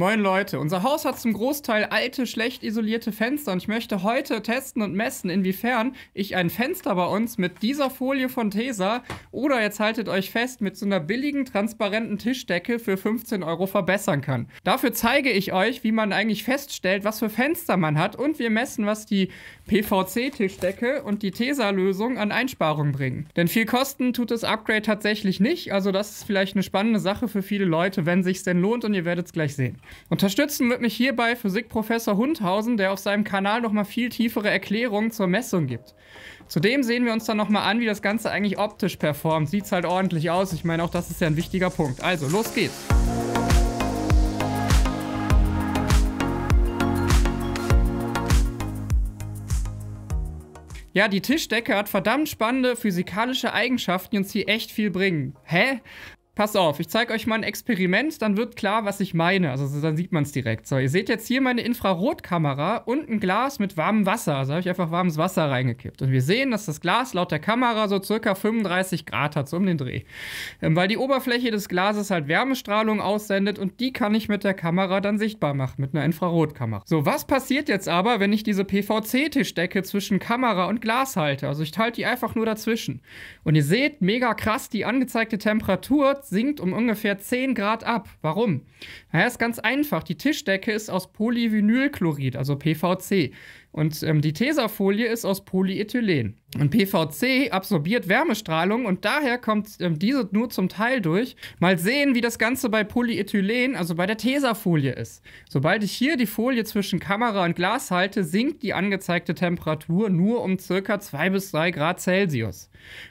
Moin Leute, unser Haus hat zum Großteil alte, schlecht isolierte Fenster und ich möchte heute testen und messen, inwiefern ich ein Fenster bei uns mit dieser Folie von Tesa oder jetzt haltet euch fest, mit so einer billigen, transparenten Tischdecke für 15 Euro verbessern kann. Dafür zeige ich euch, wie man eigentlich feststellt, was für Fenster man hat und wir messen, was die PVC-Tischdecke und die Tesa-Lösung an Einsparungen bringen. Denn viel kosten tut das Upgrade tatsächlich nicht, also das ist vielleicht eine spannende Sache für viele Leute, wenn sich's denn lohnt und ihr werdet es gleich sehen. Unterstützen wird mich hierbei Physikprofessor Hundhausen, der auf seinem Kanal nochmal viel tiefere Erklärungen zur Messung gibt. Zudem sehen wir uns dann nochmal an, wie das Ganze eigentlich optisch performt. Sieht's halt ordentlich aus. Ich meine, auch das ist ja ein wichtiger Punkt. Also, los geht's. Ja, die Tischdecke hat verdammt spannende physikalische Eigenschaften, die uns hier echt viel bringen. Hä? Pass auf, ich zeige euch mal ein Experiment, dann wird klar, was ich meine. Also dann sieht man es direkt. So, ihr seht jetzt hier meine Infrarotkamera und ein Glas mit warmem Wasser. Also habe ich einfach warmes Wasser reingekippt. Und wir sehen, dass das Glas laut der Kamera so circa 35 Grad hat, so um den Dreh. Ähm, weil die Oberfläche des Glases halt Wärmestrahlung aussendet und die kann ich mit der Kamera dann sichtbar machen, mit einer Infrarotkamera. So, was passiert jetzt aber, wenn ich diese PVC-Tischdecke zwischen Kamera und Glas halte? Also ich halte die einfach nur dazwischen. Und ihr seht, mega krass, die angezeigte Temperatur Temperatur sinkt um ungefähr 10 Grad ab. Warum? Naja, ist ganz einfach. Die Tischdecke ist aus Polyvinylchlorid, also PVC. Und ähm, die Tesafolie ist aus Polyethylen. Und PVC absorbiert Wärmestrahlung und daher kommt ähm, diese nur zum Teil durch. Mal sehen, wie das Ganze bei Polyethylen, also bei der Tesafolie ist. Sobald ich hier die Folie zwischen Kamera und Glas halte, sinkt die angezeigte Temperatur nur um circa 2 bis 3 Grad Celsius.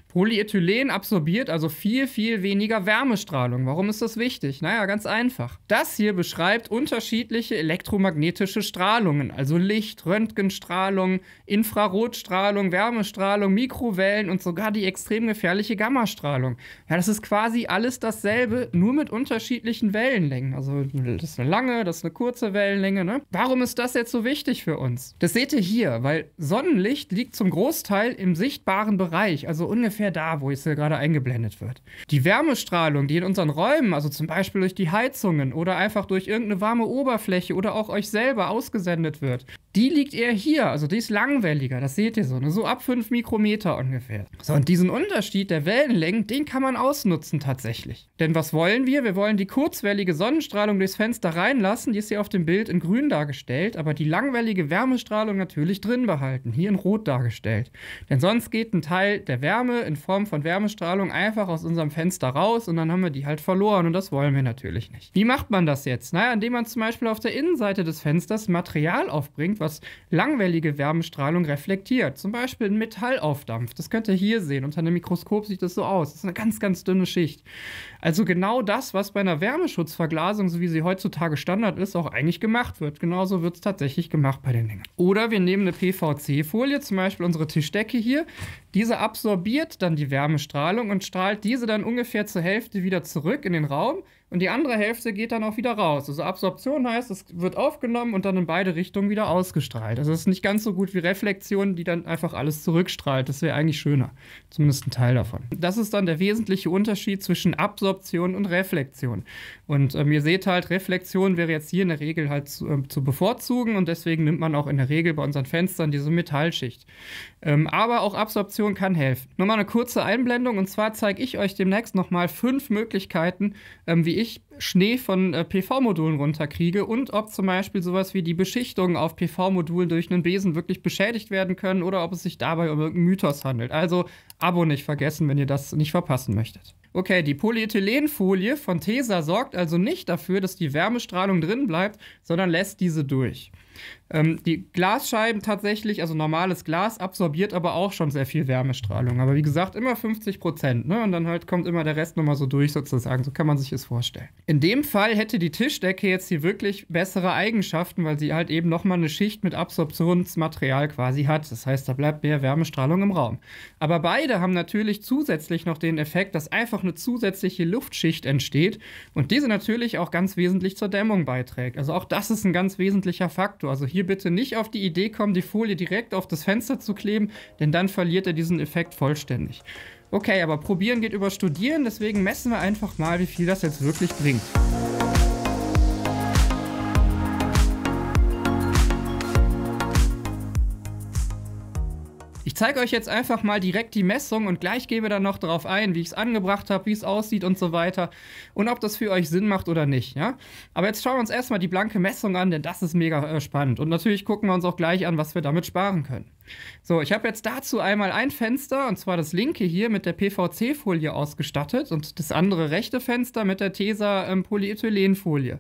Polyethylen absorbiert also viel, viel weniger Wärmestrahlung. Warum ist das wichtig? Naja, ganz einfach. Das hier beschreibt unterschiedliche elektromagnetische Strahlungen, also Licht, Röntgenstrahlung, Infrarotstrahlung, Wärmestrahlung, Mikrowellen und sogar die extrem gefährliche Gammastrahlung. Ja, das ist quasi alles dasselbe, nur mit unterschiedlichen Wellenlängen. Also das ist eine lange, das ist eine kurze Wellenlänge. Ne? Warum ist das jetzt so wichtig für uns? Das seht ihr hier, weil Sonnenlicht liegt zum Großteil im sichtbaren Bereich, also ungefähr ungefähr da, wo es hier gerade eingeblendet wird. Die Wärmestrahlung, die in unseren Räumen, also zum Beispiel durch die Heizungen oder einfach durch irgendeine warme Oberfläche oder auch euch selber ausgesendet wird, die liegt eher hier, also die ist langwelliger, das seht ihr so, ne? so ab 5 Mikrometer ungefähr. So, und diesen Unterschied der Wellenlängen, den kann man ausnutzen tatsächlich. Denn was wollen wir? Wir wollen die kurzwellige Sonnenstrahlung durchs Fenster reinlassen, die ist hier auf dem Bild in grün dargestellt, aber die langwellige Wärmestrahlung natürlich drin behalten, hier in rot dargestellt. Denn sonst geht ein Teil der Wärme in Form von Wärmestrahlung einfach aus unserem Fenster raus und dann haben wir die halt verloren und das wollen wir natürlich nicht. Wie macht man das jetzt? Naja, indem man zum Beispiel auf der Innenseite des Fensters Material aufbringt, was langwellige Wärmestrahlung reflektiert. Zum Beispiel ein Metallaufdampf. Das könnt ihr hier sehen. Unter einem Mikroskop sieht das so aus. Das ist eine ganz, ganz dünne Schicht. Also genau das, was bei einer Wärmeschutzverglasung, so wie sie heutzutage Standard ist, auch eigentlich gemacht wird. Genauso wird es tatsächlich gemacht bei den Dingen. Oder wir nehmen eine PVC-Folie, zum Beispiel unsere Tischdecke hier. Diese absorbiert dann die Wärmestrahlung und strahlt diese dann ungefähr zur Hälfte wieder zurück in den Raum. Und die andere Hälfte geht dann auch wieder raus. Also Absorption heißt, es wird aufgenommen und dann in beide Richtungen wieder ausgestrahlt. Also es ist nicht ganz so gut wie Reflexion, die dann einfach alles zurückstrahlt. Das wäre eigentlich schöner. Zumindest ein Teil davon. Das ist dann der wesentliche Unterschied zwischen Absorption und Reflexion. Und ähm, ihr seht halt, Reflexion wäre jetzt hier in der Regel halt zu, ähm, zu, bevorzugen und deswegen nimmt man auch in der Regel bei unseren Fenstern diese Metallschicht. Ähm, aber auch Absorption kann helfen. Nochmal eine kurze Einblendung und zwar zeige ich euch demnächst nochmal fünf Möglichkeiten, ähm, wie ich Schnee von äh, PV-Modulen runterkriege und ob zum Beispiel sowas wie die Beschichtungen auf PV-Modulen durch einen Besen wirklich beschädigt werden können oder ob es sich dabei um irgendeinen Mythos handelt. Also Abo nicht vergessen, wenn ihr das nicht verpassen möchtet. Okay, die Polyethylenfolie von Tesa sorgt also nicht dafür, dass die Wärmestrahlung drin bleibt, sondern lässt diese durch. Ähm, die Glasscheiben tatsächlich, also normales Glas, absorbiert aber auch schon sehr viel Wärmestrahlung. Aber wie gesagt, immer 50 Prozent. Ne? Und dann halt kommt immer der Rest nochmal so durch sozusagen. So kann man sich es vorstellen. In dem Fall hätte die Tischdecke jetzt hier wirklich bessere Eigenschaften, weil sie halt eben nochmal eine Schicht mit Absorptionsmaterial quasi hat. Das heißt, da bleibt mehr Wärmestrahlung im Raum. Aber beide Beide haben natürlich zusätzlich noch den Effekt, dass einfach eine zusätzliche Luftschicht entsteht und diese natürlich auch ganz wesentlich zur Dämmung beiträgt. Also auch das ist ein ganz wesentlicher Faktor. Also hier bitte nicht auf die Idee kommen, die Folie direkt auf das Fenster zu kleben, denn dann verliert er diesen Effekt vollständig. Okay, aber probieren geht über studieren, deswegen messen wir einfach mal, wie viel das jetzt wirklich bringt. zeige euch jetzt einfach mal direkt die Messung und gleich gebe dann noch darauf ein, wie ich es angebracht habe, wie es aussieht und so weiter und ob das für euch Sinn macht oder nicht. Ja? Aber jetzt schauen wir uns erstmal die blanke Messung an, denn das ist mega äh, spannend. Und natürlich gucken wir uns auch gleich an, was wir damit sparen können. So, ich habe jetzt dazu einmal ein Fenster, und zwar das linke hier mit der PVC-Folie ausgestattet und das andere rechte Fenster mit der Tesa ähm, Polyethylenfolie.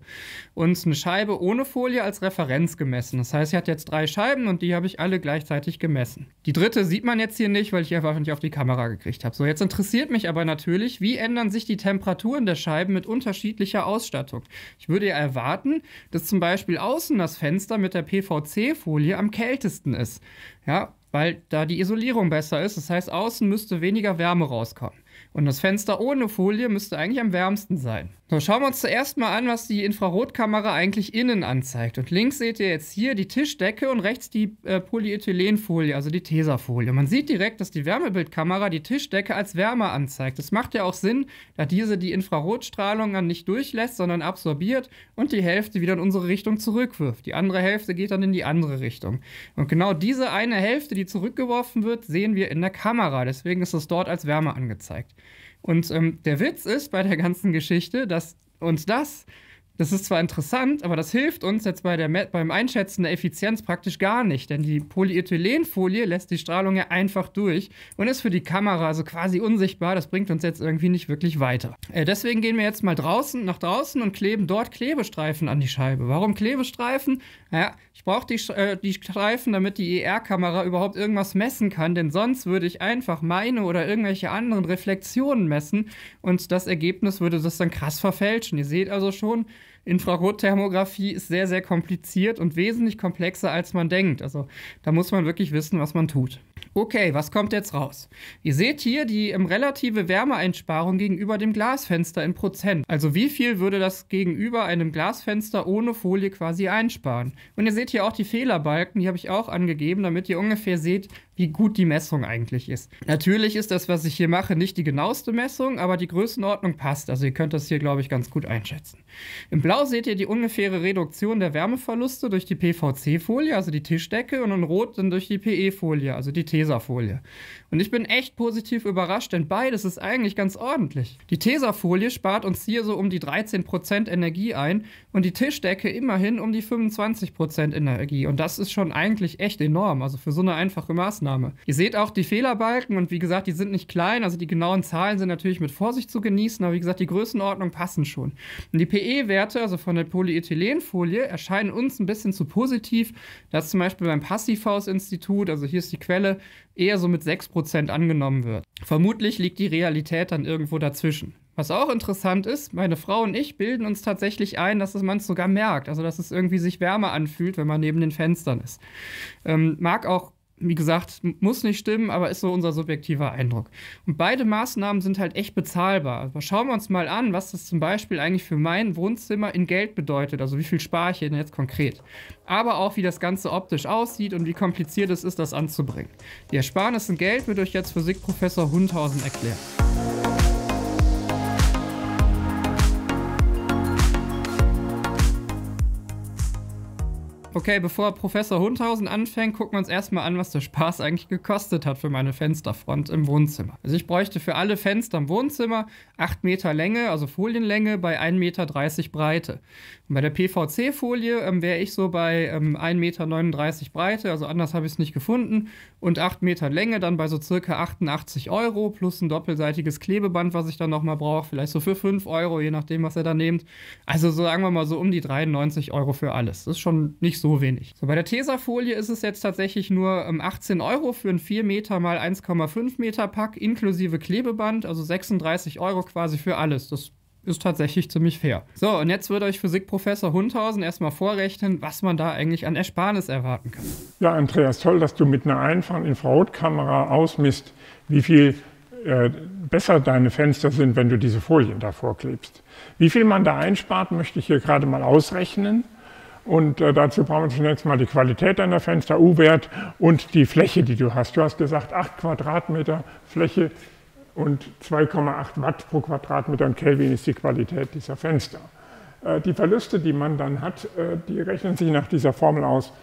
Und eine Scheibe ohne Folie als Referenz gemessen. Das heißt, ich hatte jetzt drei Scheiben und die habe ich alle gleichzeitig gemessen. Die dritte sieht man jetzt hier nicht, weil ich einfach nicht auf die Kamera gekriegt habe. So, jetzt interessiert mich aber natürlich, wie ändern sich die Temperaturen der Scheiben mit unterschiedlicher Ausstattung. Ich würde ja erwarten, dass zum Beispiel außen das Fenster mit der PVC-Folie am kältesten ist. Ja, weil da die Isolierung besser ist. Das heißt, außen müsste weniger Wärme rauskommen. Und das Fenster ohne Folie müsste eigentlich am wärmsten sein. So, schauen wir uns zuerst mal an, was die Infrarotkamera eigentlich innen anzeigt. Und links seht ihr jetzt hier die Tischdecke und rechts die äh, Polyethylenfolie, also die Tesafolie. Man sieht direkt, dass die Wärmebildkamera die Tischdecke als Wärme anzeigt. Das macht ja auch Sinn, da diese die Infrarotstrahlung dann nicht durchlässt, sondern absorbiert und die Hälfte wieder in unsere Richtung zurückwirft. Die andere Hälfte geht dann in die andere Richtung. Und genau diese eine Hälfte, die zurückgeworfen wird, sehen wir in der Kamera. Deswegen ist es dort als Wärme angezeigt. Und ähm, der Witz ist bei der ganzen Geschichte, dass uns das das ist zwar interessant, aber das hilft uns jetzt bei der, beim Einschätzen der Effizienz praktisch gar nicht, denn die Polyethylenfolie lässt die Strahlung ja einfach durch und ist für die Kamera also quasi unsichtbar. Das bringt uns jetzt irgendwie nicht wirklich weiter. Äh, deswegen gehen wir jetzt mal draußen, nach draußen und kleben dort Klebestreifen an die Scheibe. Warum Klebestreifen? Naja, ich brauche die, äh, die Streifen, damit die ER-Kamera überhaupt irgendwas messen kann, denn sonst würde ich einfach meine oder irgendwelche anderen Reflexionen messen und das Ergebnis würde das dann krass verfälschen. Ihr seht also schon, Infrarotthermografie ist sehr, sehr kompliziert und wesentlich komplexer, als man denkt. Also da muss man wirklich wissen, was man tut. Okay, was kommt jetzt raus? Ihr seht hier die ähm, relative Wärmeeinsparung gegenüber dem Glasfenster in Prozent. Also wie viel würde das gegenüber einem Glasfenster ohne Folie quasi einsparen? Und ihr seht hier auch die Fehlerbalken, die habe ich auch angegeben, damit ihr ungefähr seht, wie gut die Messung eigentlich ist. Natürlich ist das, was ich hier mache, nicht die genaueste Messung, aber die Größenordnung passt. Also ihr könnt das hier, glaube ich, ganz gut einschätzen. Im Blau seht ihr die ungefähre Reduktion der Wärmeverluste durch die PVC-Folie, also die Tischdecke, und in Rot dann durch die PE-Folie, also die Tesafolie. Und ich bin echt positiv überrascht, denn beides ist eigentlich ganz ordentlich. Die Tesafolie spart uns hier so um die 13% Energie ein und die Tischdecke immerhin um die 25% Energie. Und das ist schon eigentlich echt enorm, also für so eine einfache Maßnahme. Ihr seht auch die Fehlerbalken und wie gesagt, die sind nicht klein, also die genauen Zahlen sind natürlich mit Vorsicht zu genießen, aber wie gesagt, die Größenordnung passen schon. Und die PE-Werte, also von der Polyethylenfolie, erscheinen uns ein bisschen zu positiv. Das zum Beispiel beim Passivhaus-Institut, also hier ist die Quelle, eher so mit 6% angenommen wird. Vermutlich liegt die Realität dann irgendwo dazwischen. Was auch interessant ist, meine Frau und ich bilden uns tatsächlich ein, dass man es sogar merkt. Also, dass es irgendwie sich wärmer anfühlt, wenn man neben den Fenstern ist. Ähm, mag auch wie gesagt, muss nicht stimmen, aber ist so unser subjektiver Eindruck. Und beide Maßnahmen sind halt echt bezahlbar. Aber schauen wir uns mal an, was das zum Beispiel eigentlich für mein Wohnzimmer in Geld bedeutet. Also wie viel spare ich denn jetzt konkret? Aber auch, wie das Ganze optisch aussieht und wie kompliziert es ist, das anzubringen. Die Ersparnis in Geld wird euch jetzt Physikprofessor Hundhausen erklären. Okay, bevor Professor Hundhausen anfängt, gucken wir uns erstmal an, was der Spaß eigentlich gekostet hat für meine Fensterfront im Wohnzimmer. Also ich bräuchte für alle Fenster im Wohnzimmer 8 Meter Länge, also Folienlänge, bei 1,30 Meter Breite. Und bei der PVC-Folie ähm, wäre ich so bei ähm, 1,39 Meter Breite, also anders habe ich es nicht gefunden, und 8 Meter Länge dann bei so circa 88 Euro plus ein doppelseitiges Klebeband, was ich dann nochmal brauche, vielleicht so für 5 Euro, je nachdem, was ihr da nehmt. Also so sagen wir mal so um die 93 Euro für alles. Das ist schon nicht nicht so wenig. So, bei der Tesa-Folie ist es jetzt tatsächlich nur 18 ähm, Euro für ein 4 Meter mal 1,5 Meter Pack inklusive Klebeband, also 36 Euro quasi für alles. Das ist tatsächlich ziemlich fair. So, und jetzt würde euch Physikprofessor Hundhausen erstmal vorrechnen, was man da eigentlich an Ersparnis erwarten kann. Ja, Andreas, toll, dass du mit einer einfachen Infrarotkamera ausmisst, wie viel äh, besser deine Fenster sind, wenn du diese Folien davor klebst. Wie viel man da einspart, möchte ich hier gerade mal ausrechnen. Und äh, dazu brauchen wir zunächst mal die Qualität deiner Fenster, U-Wert und die Fläche, die du hast. Du hast gesagt, 8 Quadratmeter Fläche und 2,8 Watt pro Quadratmeter und Kelvin ist die Qualität dieser Fenster. Äh, die Verluste, die man dann hat, äh, die rechnen sich nach dieser Formel aus.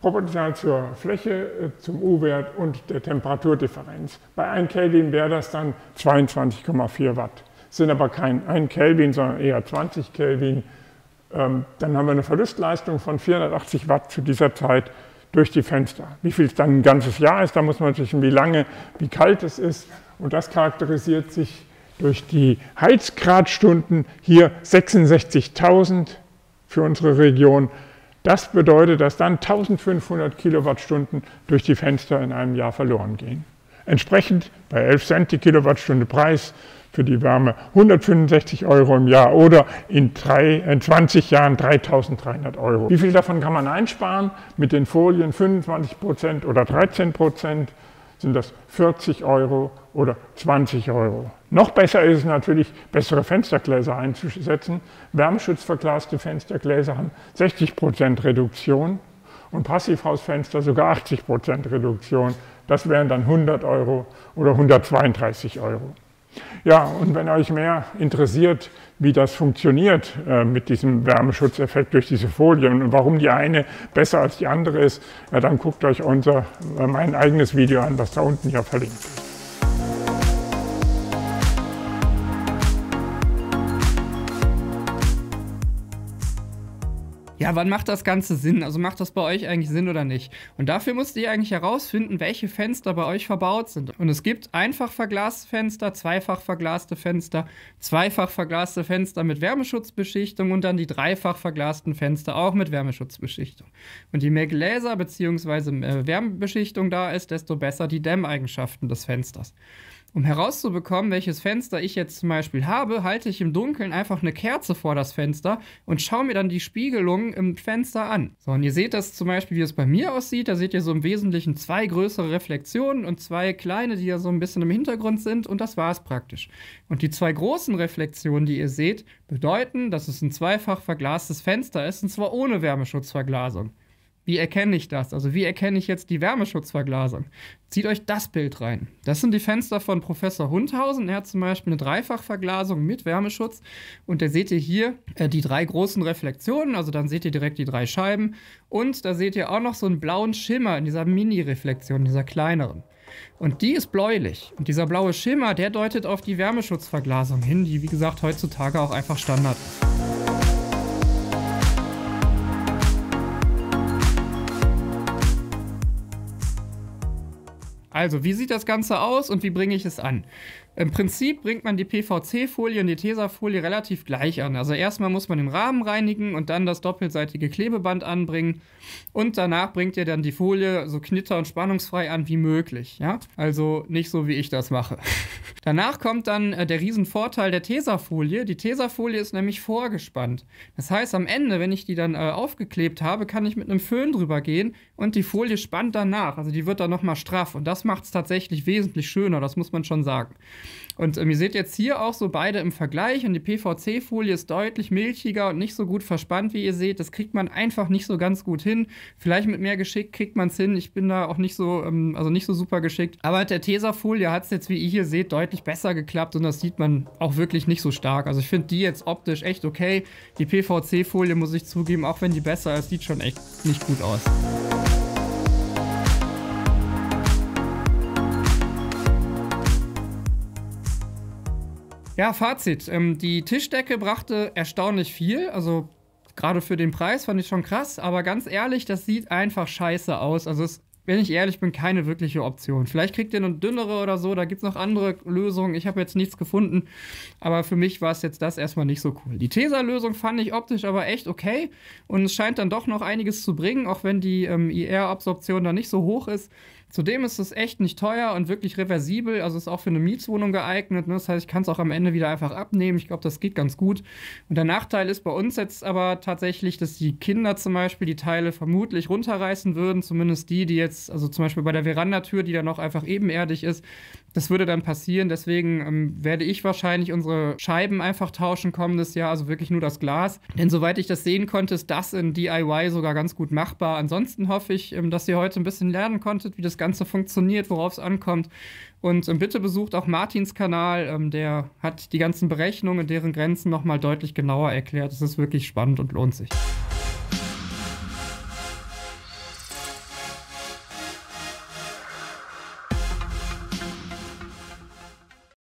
Proportional zur Fläche, äh, zum U-Wert und der Temperaturdifferenz. Bei 1 Kelvin wäre das dann 22,4 Watt. Sind aber kein 1 Kelvin, sondern eher 20 Kelvin ähm, dann haben wir eine Verlustleistung von 480 Watt zu dieser Zeit durch die Fenster. Wie viel es dann ein ganzes Jahr ist, da muss man natürlich wissen, wie lange, wie kalt es ist. Und das charakterisiert sich durch die Heizgradstunden hier 66.000 für unsere Region. Das bedeutet, dass dann 1500 Kilowattstunden durch die Fenster in einem Jahr verloren gehen. Entsprechend bei 11 Cent die Kilowattstunde Preis für die Wärme 165 Euro im Jahr oder in, drei, äh, in 20 Jahren 3300 Euro. Wie viel davon kann man einsparen? Mit den Folien 25 Prozent oder 13 Prozent sind das 40 Euro oder 20 Euro. Noch besser ist es natürlich, bessere Fenstergläser einzusetzen. Wärmeschutzverglaste Fenstergläser haben 60 Prozent Reduktion und Passivhausfenster sogar 80 Prozent Reduktion. Das wären dann 100 Euro oder 132 Euro. Ja, und wenn euch mehr interessiert, wie das funktioniert äh, mit diesem Wärmeschutzeffekt durch diese Folien und warum die eine besser als die andere ist, ja, dann guckt euch unser, äh, mein eigenes Video an, was da unten ja verlinkt ist. ja, wann macht das Ganze Sinn? Also macht das bei euch eigentlich Sinn oder nicht? Und dafür musst ihr eigentlich herausfinden, welche Fenster bei euch verbaut sind. Und es gibt einfach verglaste Fenster, zweifach verglaste Fenster, zweifach verglaste Fenster mit Wärmeschutzbeschichtung und dann die dreifach verglasten Fenster auch mit Wärmeschutzbeschichtung. Und je mehr Gläser bzw. Äh, Wärmebeschichtung da ist, desto besser die Dämmeigenschaften des Fensters. Um herauszubekommen, welches Fenster ich jetzt zum Beispiel habe, halte ich im Dunkeln einfach eine Kerze vor das Fenster und schaue mir dann die Spiegelung im Fenster an. So, und ihr seht das zum Beispiel, wie es bei mir aussieht. Da seht ihr so im Wesentlichen zwei größere Reflexionen und zwei kleine, die ja so ein bisschen im Hintergrund sind und das war es praktisch. Und die zwei großen Reflexionen, die ihr seht, bedeuten, dass es ein zweifach verglastes Fenster ist und zwar ohne Wärmeschutzverglasung. Wie erkenne ich das? Also wie erkenne ich jetzt die Wärmeschutzverglasung? Zieht euch das Bild rein. Das sind die Fenster von Professor Hundhausen. Er hat zum Beispiel eine Dreifachverglasung mit Wärmeschutz. Und da seht ihr hier äh, die drei großen Reflexionen. Also dann seht ihr direkt die drei Scheiben. Und da seht ihr auch noch so einen blauen Schimmer in dieser Mini-Reflexion, dieser kleineren. Und die ist bläulich. Und dieser blaue Schimmer, der deutet auf die Wärmeschutzverglasung hin, die wie gesagt heutzutage auch einfach Standard ist. Also, wie sieht das Ganze aus und wie bringe ich es an? Im Prinzip bringt man die PVC-Folie und die Tesafolie relativ gleich an. Also erstmal muss man den Rahmen reinigen und dann das doppelseitige Klebeband anbringen und danach bringt ihr dann die Folie so knitter- und spannungsfrei an wie möglich. Ja? Also nicht so, wie ich das mache. danach kommt dann äh, der Riesenvorteil der Tesafolie. Die Tesafolie ist nämlich vorgespannt. Das heißt, am Ende, wenn ich die dann äh, aufgeklebt habe, kann ich mit einem Föhn drüber gehen und die Folie spannt danach. Also die wird dann nochmal straff und das macht es tatsächlich wesentlich schöner, das muss man schon sagen. Und ähm, ihr seht jetzt hier auch so beide im Vergleich und die PVC-Folie ist deutlich milchiger und nicht so gut verspannt, wie ihr seht. Das kriegt man einfach nicht so ganz gut hin. Vielleicht mit mehr Geschick kriegt man es hin. Ich bin da auch nicht so, ähm, also nicht so super geschickt. Aber mit der Tesafolie hat es jetzt, wie ihr hier seht, deutlich besser geklappt und das sieht man auch wirklich nicht so stark. Also ich finde die jetzt optisch echt okay. Die PVC-Folie muss ich zugeben, auch wenn die besser ist, sieht schon echt nicht gut aus. Ja, Fazit. Ähm, die Tischdecke brachte erstaunlich viel. Also gerade für den Preis fand ich schon krass. Aber ganz ehrlich, das sieht einfach scheiße aus. Also es wenn ich ehrlich bin, keine wirkliche Option. Vielleicht kriegt ihr eine dünnere oder so, da gibt es noch andere Lösungen. Ich habe jetzt nichts gefunden, aber für mich war es jetzt das erstmal nicht so cool. Die Tesa-Lösung fand ich optisch aber echt okay und es scheint dann doch noch einiges zu bringen, auch wenn die ähm, IR-Absorption da nicht so hoch ist. Zudem ist es echt nicht teuer und wirklich reversibel, also ist auch für eine Mietswohnung geeignet. Ne? Das heißt, ich kann es auch am Ende wieder einfach abnehmen. Ich glaube, das geht ganz gut. Und der Nachteil ist bei uns jetzt aber tatsächlich, dass die Kinder zum Beispiel die Teile vermutlich runterreißen würden, zumindest die, die jetzt, also zum Beispiel bei der Verandatür, die dann noch einfach ebenerdig ist. Das würde dann passieren. Deswegen ähm, werde ich wahrscheinlich unsere Scheiben einfach tauschen kommendes Jahr, also wirklich nur das Glas. Denn soweit ich das sehen konnte, ist das in DIY sogar ganz gut machbar. Ansonsten hoffe ich, ähm, dass ihr heute ein bisschen lernen konntet, wie das ganz Ganze funktioniert, worauf es ankommt. Und ähm, bitte besucht auch Martins Kanal, ähm, der hat die ganzen Berechnungen, deren Grenzen nochmal deutlich genauer erklärt. Es ist wirklich spannend und lohnt sich.